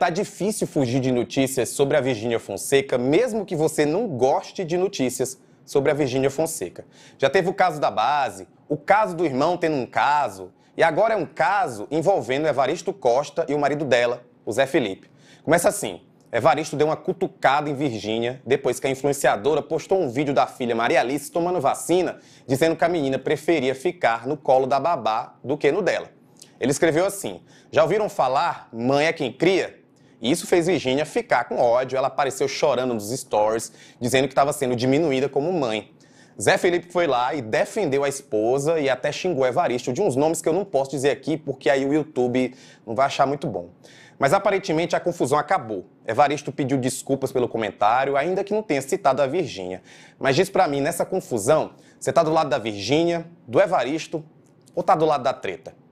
tá difícil fugir de notícias sobre a Virgínia Fonseca, mesmo que você não goste de notícias sobre a Virgínia Fonseca. Já teve o caso da base, o caso do irmão tendo um caso, e agora é um caso envolvendo Evaristo Costa e o marido dela, o Zé Felipe. Começa assim: Evaristo deu uma cutucada em Virgínia depois que a influenciadora postou um vídeo da filha Maria Alice tomando vacina, dizendo que a menina preferia ficar no colo da babá do que no dela. Ele escreveu assim: Já ouviram falar mãe é quem cria? E isso fez Virginia ficar com ódio. Ela apareceu chorando nos stories, dizendo que estava sendo diminuída como mãe. Zé Felipe foi lá e defendeu a esposa e até xingou Evaristo de uns nomes que eu não posso dizer aqui porque aí o YouTube não vai achar muito bom. Mas aparentemente a confusão acabou. Evaristo pediu desculpas pelo comentário, ainda que não tenha citado a Virgínia. Mas diz para mim, nessa confusão, você tá do lado da Virgínia, do Evaristo ou tá do lado da treta?